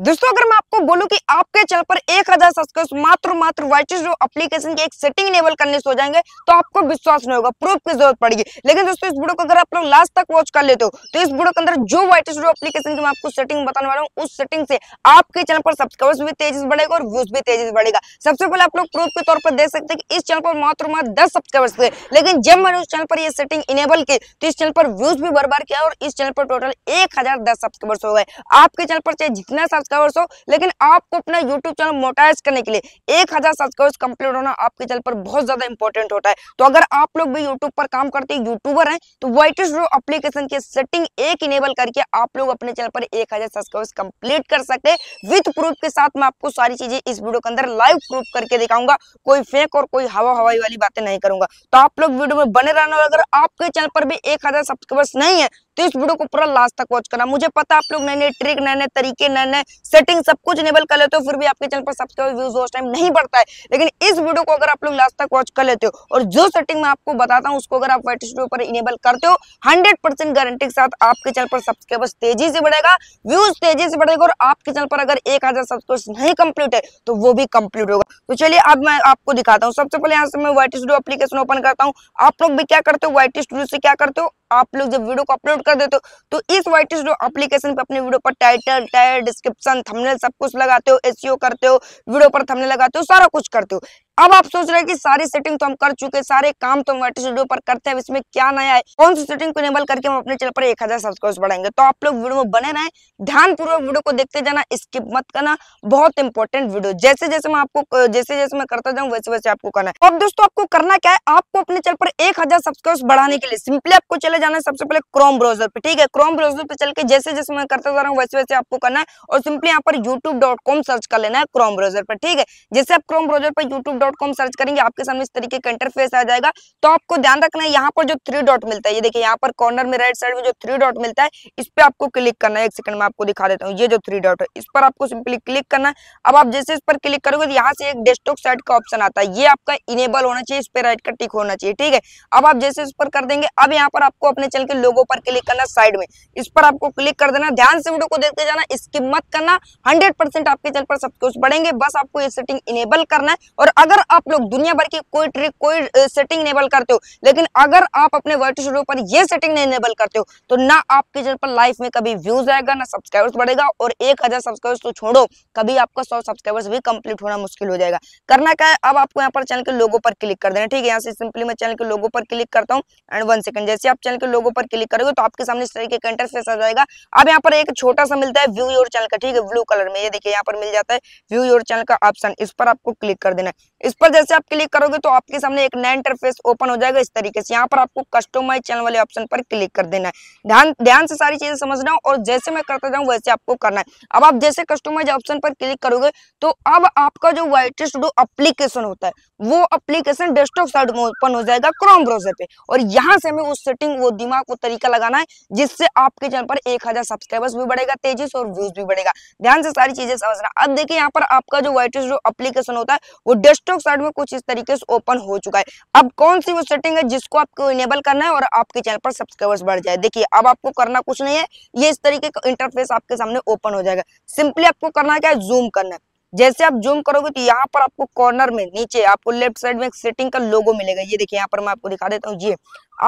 दोस्तों अगर मैं आपको बोलूं कि आपके चैनल पर एक हजार सब्सक्राइब मात्र मात्र जो एप्लीकेशन की एक सेटिंग इनेबल करने से हो जाएंगे तो आपको विश्वास नहीं होगा प्रूफ की जरूरत पड़ेगी लेकिन दोस्तों इस वीडियो को अगर आप लोग लास्ट तक वॉच कर लेते हो तो इस वीडियो के अंदर जो जो एप्लीकेशन की मैं आपको सेटिंग बताने वाला हूँ उस सेटिंग से आपके चैनल पर सब्सक्राइबर्स भी तेजी से बढ़ेगा और व्यूज भी तेजी से बढ़ेगा सबसे पहले आप लोग प्रूफ के तौर पर देख सकते हैं कि इस चैनल पर मात्र मात्र दस सब्सक्राइबर्स थे लेकिन जब मैंने उस चैनल पर यह सेटिंग इनेबल की तो इस चैनल पर व्यूज भी बरबार किया और इस चैनल पर टोटल एक सब्सक्राइबर्स हो गए आपके चैनल पर चाहे जितना सब्सक्राइबर्स हो लेकिन आपको अपना यूट्यूब चैनल मोटाइज करने के लिए एक हजार सब्सक्राइबर्स कंप्लीट होना आपके चैनल पर बहुत ज्यादा इंपॉर्टेंट होता है तो अगर आप लोग भी यूट्यूब पर काम करते यूट्यूबर हैं तो वाइट रो एप्लीकेशन की सेटिंग एक इनेबल करके आप लोग अपने चैनल पर एक सब्सक्राइबर्स कंप्लीट कर सकते विथ प्रूफ के साथ मैं आपको सारी चीजें इस वीडियो के अंदर लाइव प्रूफ करके दिखाऊंगा कोई फेक और कोई हवा हवाई वाली बातें नहीं करूंगा तो आप लोग वीडियो में बने रहना अगर आपके चैनल पर भी एक सब्सक्राइबर्स नहीं है तो इस वीडियो को पूरा लास्ट तक वॉच करना मुझे पता आप लोग नए नए ट्रिक नए नए तरीके नए नए सेटिंग सब कुछ इनेबल कर लेते हो फिर भी आपके चैनल पर सब्सक्राइब व्यूज उस टाइम नहीं बढ़ता है लेकिन इस वीडियो को अगर आप लोग लास्ट तक वॉच कर लेते हो और जो सेटिंग मैं आपको बताता हूँ उसको अगर आप वाइट स्टूडियो पर इनेबल करते हो हंड्रेड गारंटी के साथ आपके चैनल पर सब्सक्राइबर्स तेजी से बढ़ेगा व्यूज तेजी से बढ़ेगा और आपके चैनल पर अगर एक हजार सब्सक्राइबर्स नहीं कंप्लीट है तो वो भी कंप्लीट होगा तो चलिए अब मैं आपको दिखाता हूँ सबसे पहले यहाँ से मैं व्हाइट स्टूडियो एप्लीकेशन ओपन करता हूँ आप लोग भी क्या करते हो व्हाइट स्टूडियो से क्या करते हो आप लोग जब वीडियो को अपलोड कर देते हो तो इस वाइट एप्लीकेशन पे अपने वीडियो पर टाइटल टायर डिस्क्रिप्शन थंबनेल सब कुछ लगाते हो एसईओ e करते हो वीडियो पर थंबनेल लगाते हो सारा कुछ करते हो अब आप सोच रहे हैं कि सारी सेटिंग तो हम कर चुके सारे काम तो हम स्टूडियो पर करते हैं इसमें क्या नया है कौन सी सेटिंग को इनेबल करके हम अपने चैनल पर एक हजार सब्सक्राइब बढ़ाएंगे तो आप लोग वीडियो में बने रहे पूर्वक वीडियो को देखते जाना स्किप मत करना बहुत इंपॉर्टेंट वीडियो जैसे जैसे मैं आपको जैसे जैसे मैं करता जाऊँ वैसे वैसे आपको करना है अब दोस्तों आपको करना क्या है आपको अपने चैनल पर एक सब्सक्राइब बढ़ाने के लिए सिंपली आपको चले जाना है सबसे पहले क्रोम ब्राउजर पे ठीक है क्रोम ब्राउजर पे चल के जैसे जैसे मैं करता जा रहा हूँ वैसे वैसे आपको करना है और सिंपली यहाँ पर यूट्यूब सर्च कर लेना है क्रोम ब्राउजर पर ठीक है जैसे आप क्रोम ब्राउजर पर यूट्यूब डॉट कॉम सर्च करेंगे आपके सामने इस तरीके का इंटरफेस आ जाएगा तो आपको ध्यान रखना है यहाँ पर जो थ्री डॉट मिलता है ये देखिए यहाँ पर कॉर्नर में राइट साइड में जो थ्री डॉट मिलता है इस पर आपको क्लिक करना है एक सेकंड में आपको दिखा देता हूँ ये जो थ्री डॉट है इस पर आपको सिंपली क्लिक करना है अब आप जैसे इस पर क्लिक करोगे तो यहाँ से एक डेस्कटॉप साइड का ऑप्शन आता है ये आपका इनेबल होना चाहिए इस पर राइट का टिक होना चाहिए ठीक है अब आप जैसे इस पर कर देंगे अब यहाँ पर आपको अपने चल के लोगों पर क्लिक करना साइड में इस पर आपको क्लिक कर देना ध्यान से वीडियो को देखते जाना इसकी मत करना हंड्रेड आपके चल पर सब कुछ बढ़ेंगे बस आपको ये सेटिंग इनेबल करना है और अगर अगर आप लोग दुनिया भर की कोई ट्रिक कोई सेटिंग इनेबल करते हो लेकिन अगर आप अपने वर्ट स्टूडियो पर ये सेटिंग नहीं इनेबल करते हो तो ना आपके चैनल पर लाइफ में कभी व्यूज आएगा ना सब्सक्राइबर्स बढ़ेगा और एक हजार सब्सक्राइबर्स तो छोड़ो कभी आपका सौ सब्सक्राइबर्स भी कंप्लीट होना मुश्किल हो जाएगा करना क्या है अब आपको यहाँ पर चैनल के लोगों पर क्लिक कर देना ठीक है यहाँ से सिंपली मैं चैनल के लोगों पर क्लिक करता हूँ एंड वन सेकंड जैसे आप चैनल के लोगों पर क्लिक करोगे तो आपके सामने इस तरीके का इंटरफेस आ जाएगा अब यहाँ पर एक छोटा सा मिलता है व्यू योर चैनल का ठीक है ब्लू कलर में ये देखिए यहाँ पर मिल जाता है व्यू योर चैनल का ऑप्शन इस पर आपको क्लिक कर देना इस पर जैसे आप क्लिक करोगे तो आपके सामने एक नया इंटरफेस ओपन हो जाएगा इस तरीके से यहाँ पर आपको कस्टमाइज चैनल वाले ऑप्शन पर क्लिक कर देना है ध्यान ध्यान से सारी चीजें समझना और जैसे मैं करता जाऊँ वैसे आपको करना है अब आप जैसे कस्टमाइज ऑप्शन पर क्लिक करोगे तो अब आपका जो वाइट स्टूडियो अप्लीकेशन होता है वो अप्लीकेशन डेस्कटॉप साइड में ओपन हो जाएगा क्रोम ब्राउजर पे और यहाँ से हमें उस सेटिंग वो दिमाग को तरीका लगाना है जिससे आपके चैनल पर एक हजार सब्सक्राइबर्स भी बढ़ेगा तेजी से और व्यूज भी बढ़ेगा ध्यान से सारी चीजें समझना अब देखिए यहाँ पर आपका जो वाइट स्टूडियो अप्लीकेशन होता है वो डेस्कटॉप लेफ्ट साइड में कुछ इस तरीके से ओपन हो चुका है अब कौन सी वो सेटिंग है जिसको आपको इनेबल करना है और आपके चैनल पर सब्सक्राइबर्स बढ़ जाए देखिए अब आपको करना कुछ नहीं है ये इस तरीके का इंटरफेस आपके सामने ओपन हो जाएगा सिंपली आपको करना क्या है जूम करना है जैसे आप जूम करोगे तो यहाँ पर आपको कॉर्नर में नीचे आपको लेफ्ट साइड में एक सेटिंग का लोगो मिलेगा ये देखिए यहाँ पर मैं आपको दिखा देता हूँ ये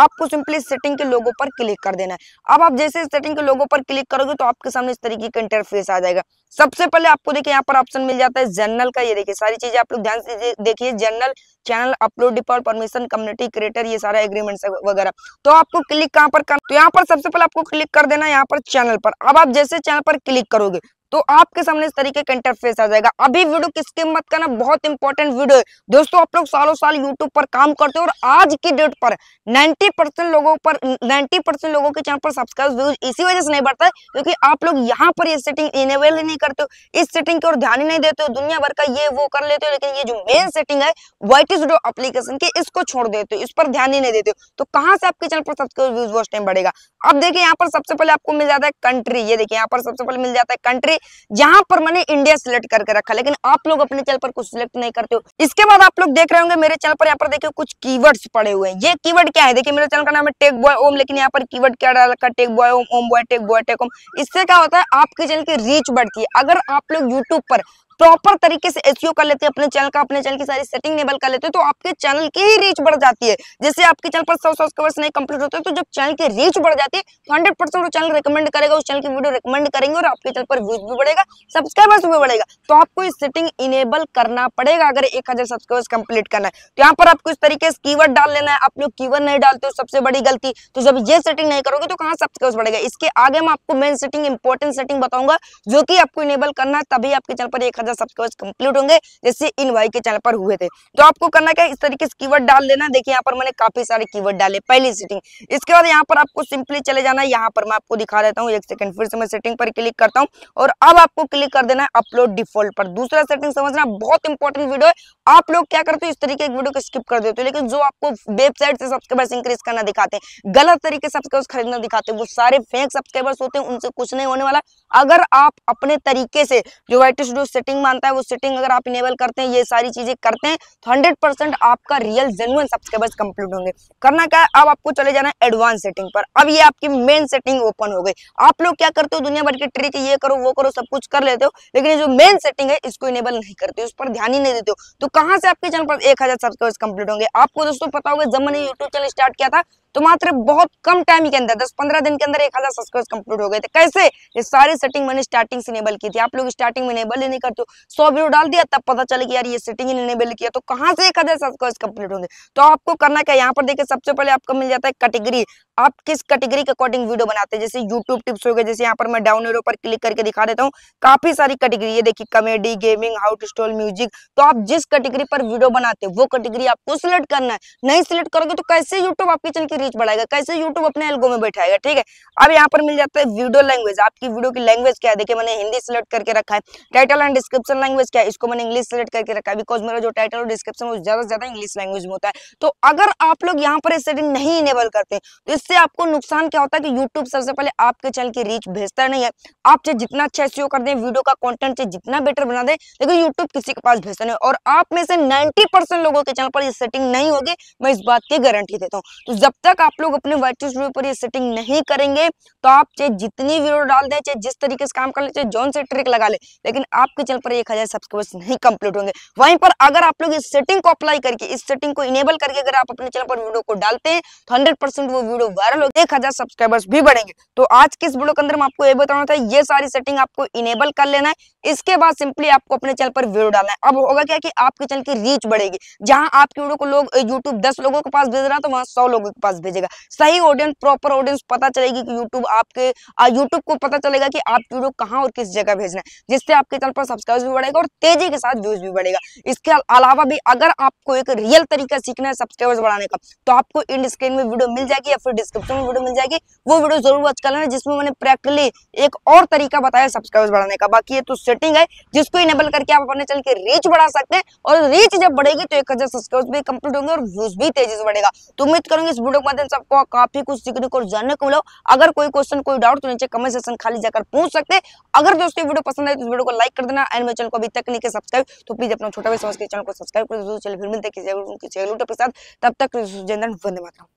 आपको सिंपली सेटिंग के लोगो पर क्लिक कर देना है अब आप जैसे सेटिंग के लोगो पर क्लिक करोगे तो आपके सामने इस तरीके का इंटरफेस आ जाएगा सबसे पहले आपको देखिए यहाँ पर ऑप्शन मिल जाता है जनरल का ये देखिए सारी चीजें आप लोग ध्यान से देखिए general channel upload default permission community creator ये सारा एग्रीमेंट वगैरह तो आपको क्लिक कहाँ पर करना तो यहाँ पर सबसे पहले आपको क्लिक कर देना यहाँ पर चैनल पर अब आप जैसे चैनल पर क्लिक करोगे तो आपके सामने इस तरीके का इंटरफेस आ जाएगा अभी वीडियो किसके मत करना बहुत इंपॉर्टेंट वीडियो है दोस्तों आप लोग सालों साल यूट्यूब पर काम करते हो और आज की डेट पर 90 परसेंट लोगों पर 90 परसेंट लोगों के चैनल पर सब्सक्राइब व्यूज इसी वजह से नहीं बढ़ता है क्योंकि आप लोग यहाँ पर ये सेटिंग इनेबल ही नहीं करते हो इस सेटिंग की ओर ध्यान ही नहीं देते हो दुनिया भर का ये वो कर लेते हो लेकिन ये जो मेन सेटिंग है वाइट इज डो अप्लीकेशन की इसको छोड़ देते हो इस पर ध्यान ही नहीं देते हो तो कहाँ से आपके चैनल पर सब्सक्राइब व्यूज टाइम बढ़ेगा अब देखिए यहाँ पर सबसे पहले आपको मिल जाता है कंट्री ये देखिए यहाँ पर सबसे पहले मिल जाता है कंट्री जहां पर मैंने इंडिया सिलेक्ट करके रखा लेकिन आप लोग अपने चैनल पर कुछ सिलेक्ट नहीं करते हो इसके बाद आप लोग देख रहे होंगे मेरे चैनल पर यहाँ पर देखिए कुछ कीवर्ड्स पड़े हुए हैं ये कीवर्ड क्या है देखिए मेरे चैनल का नाम है टेक बॉय ओम लेकिन यहाँ पर कीवर्ड क्या डाल रखा tech boy Om Om boy tech boy tech Om इससे क्या होता है आपके चैनल की रीच बढ़ती है अगर आप लोग यूट्यूब पर प्रॉपर तरीके से एसईओ कर लेते हैं अपने चैनल का अपने चैनल की सारी सेटिंग नेबल कर लेते हैं तो आपके चैनल की ही रीच बढ़ जाती है जैसे आपके चैनल पर सौ सब्सक्राइबर्स नहीं कंप्लीट होते तो जब चैनल की रीच बढ़ जाती है तो हंड्रेड परसेंट चैनल रिकमेंड करेगा उस चैनल की वीडियो रिकमेंड करेंगे और आपके चैनल पर व्यूज भी बढ़ेगा सब्सक्राइबर्स भी बढ़ेगा तो आपको सेटिंग इनेबल करना पड़ेगा अगर एक सब्सक्राइबर्स कंप्लीट करना है तो यहाँ पर आपको इस तरीके से कीवर्ड डाल लेना है आप लोग कीवर्ड नहीं डालते हो सबसे बड़ी गलती तो जब ये सेटिंग नहीं करोगे तो कहाँ सब्सक्राइबर्स बढ़ेगा इसके आगे मैं आपको मेन सेटिंग इंपॉर्टेंट सेटिंग बताऊंगा जो कि आपको इनेबल करना है तभी आपके चैनल पर एक हजार सब्सक्राइबर्स कंप्लीट होंगे जैसे इन भाई के चैनल पर हुए थे तो आपको करना क्या इस तरीके से कीवर्ड डाल देना देखिए यहाँ पर मैंने काफी सारे कीवर्ड डाले पहली सेटिंग इसके बाद यहाँ पर आपको सिंपली चले जाना है यहाँ पर मैं आपको दिखा देता हूँ एक सेकंड फिर से मैं सेटिंग पर क्लिक करता हूँ और अब आपको क्लिक कर देना है अपलोड डिफॉल्ट पर दूसरा सेटिंग समझना बहुत इंपॉर्टेंट वीडियो है आप लोग क्या करते हो इस तरीके की वीडियो को स्किप कर देते हो लेकिन जो आपको वेबसाइट से सब्सक्राइबर्स इंक्रीज करना दिखाते हैं गलत तरीके सब्सक्राइबर्स खरीदना दिखाते हैं वो सारे फेक सब्सक्राइबर्स होते हैं उनसे कुछ नहीं होने वाला अगर आप अपने तरीके से जो वाइट स्टूडियो सेटिंग मानता है वो सेटिंग अगर आप इनेबल करते हैं ये सारी चीजें करते हैं तो हंड्रेड आपका रियल जेनुअन सब्सक्राइबर्स कंप्लीट होंगे करना क्या है अब आपको चले जाना है एडवांस सेटिंग पर अब ये आपकी मेन सेटिंग ओपन हो गई आप लोग क्या करते हो दुनिया भर के ट्रिक ये करो वो करो सब कुछ कर लेते हो लेकिन जो मेन सेटिंग है इसको इनेबल नहीं करते उस पर ध्यान ही नहीं देते हो तो कहाँ से आपके चैनल पर एक हजार सब्सक्राइबर्स कंप्लीट होंगे आपको दोस्तों पता होगा जब मैंने यूट्यूब चैनल स्टार्ट किया था तो मात्र बहुत कम टाइम के अंदर दस पंद्रह दिन के अंदर एक हज़ार सब्सक्राइब कंप्लीट हो गए थे कैसे ये सारी सेटिंग मैंने स्टार्टिंग से इनेबल की थी आप लोग स्टार्टिंग में इनेबल ही नहीं करते हो सौ वीडियो डाल दिया तब पता चले कि यार ये सेटिंग ही इनेबल किया तो कहां से एक हज़ार सब्सक्राइब कंप्लीट होंगे तो आपको करना क्या यहाँ पर देखिए सबसे पहले आपको मिल जाता है कैटेगरी आप किस कैटेगरी के अकॉर्डिंग वीडियो बनाते हैं जैसे यूट्यूब टिप्स हो गए जैसे यहाँ पर मैं डाउन एरो पर क्लिक करके दिखा देता हूँ काफी सारी कैटेगरी है देखिए comedy gaming how to style music तो आप जिस कैटेगरी पर वीडियो बनाते हैं वो कैटेगरी आपको सिलेक्ट करना है नहीं सिलेक्ट करोगे तो कैसे यूट्यूब आपके चल के रीच बढ़ाएगा कैसे यूट्यूब अपने एल्गो में बैठाएगा ठीक है अब यहाँ पर मिल जाता है वीडियो लैंग्वेज आपकी वीडियो की लैंग्वेज क्या है देखिए मैंने हिंदी सेलेक्ट करके रखा है टाइटल एंड डिस्क्रिप्शन लैंग्वेज क्या है इसको मैंने इंग्लिश सेलेक्ट करके रखा है बिकॉज मेरा जो टाइटल और डिस्क्रिप्शन ज्यादा से ज्यादा इंग्लिश लैंग्वेज में होता है तो अगर आप लोग यहाँ पर सेटिंग नहीं इनेबल करते तो इससे आपको नुकसान क्या होता है कि यूट्यूब सबसे पहले आपके चैनल की रीच भेजता नहीं है आप चाहे जितना अच्छा सीओ कर दे वीडियो का कॉन्टेंट चाहे जितना बेटर बना दे लेकिन यूट्यूब किसी के पास भेजता नहीं और आप में से नाइनटी लोगों के चैनल पर ये सेटिंग नहीं होगी मैं इस बात की गारंटी देता हूँ तो जब तक तक आप लोग अपने वर्चुअल स्टूडियो पर ये सेटिंग नहीं करेंगे तो आप चाहे जितनी वीडियो डाल दें चाहे जिस तरीके से काम कर ले चाहे जोन से ट्रिक लगा ले लेकिन आपके चैनल पर एक हजार सब्सक्राइबर्स नहीं कंप्लीट होंगे वहीं पर अगर आप लोग इस सेटिंग को अप्लाई करके इस सेटिंग को इनेबल करके अगर आप अपने चैनल पर वीडियो को डालते हैं तो हंड्रेड वो वीडियो वायरल होगी एक सब्सक्राइबर्स भी बढ़ेंगे तो आज के इस वीडियो के अंदर आपको ये बताना था ये सारी सेटिंग आपको इनेबल कर लेना है इसके बाद सिंपली आपको अपने चैनल पर वीडियो डालना है अब होगा क्या कि आपके चैनल की रीच बढ़ेगी जहां आपकी वीडियो को लोग यूट्यूब दस लोगों के पास भेज रहा है तो वहां सौ लोगों के पास भेजेगा सही ऑडियंस प्रॉपर ऑडियंस पता चलेगी कि यूट्यूब आपके यूट्यूब को पता चलेगा कि आप वीडियो कहाँ और किस जगह भेजना है जिससे आपके चैनल पर सब्सक्राइब भी बढ़ेगा और तेजी के साथ व्यूज भी बढ़ेगा इसके अलावा भी अगर आपको एक रियल तरीका सीखना है सब्सक्राइबर्स बढ़ाने का तो आपको इन स्क्रीन में वीडियो मिल जाएगी या फिर डिस्क्रिप्शन में वीडियो मिल जाएगी वो वीडियो जरूर वॉच कर लेना जिसमें मैंने प्रैक्टिकली एक और तरीका बताया सब्सक्राइबर्स बढ़ाने का बाकी ये तो सेटिंग है जिसको इनेबल करके आप अपने चैनल की रीच बढ़ा सकते हैं और रीच जब बढ़ेगी तो एक हजार सब्सक्राइब भी कंप्लीट होंगे और व्यूज भी तेजी से बढ़ेगा तो उम्मीद करूंगी इस वीडियो माध्यम से आपको काफी कुछ सीखने को जानने को मिला अगर कोई क्वेश्चन कोई डाउट तो नीचे कमेंट सेक्शन खाली जाकर पूछ सकते अगर दोस्तों वीडियो पसंद आए तो वीडियो को लाइक कर देना एंड मेरे चैनल को अभी तक नहीं सब्सक्राइब तो प्लीज अपना छोटा भी समझ के चैनल को सब्सक्राइब कर दोस्तों चलिए फिर मिलते हैं किसी के साथ तब तक जनरल वंदे मातरम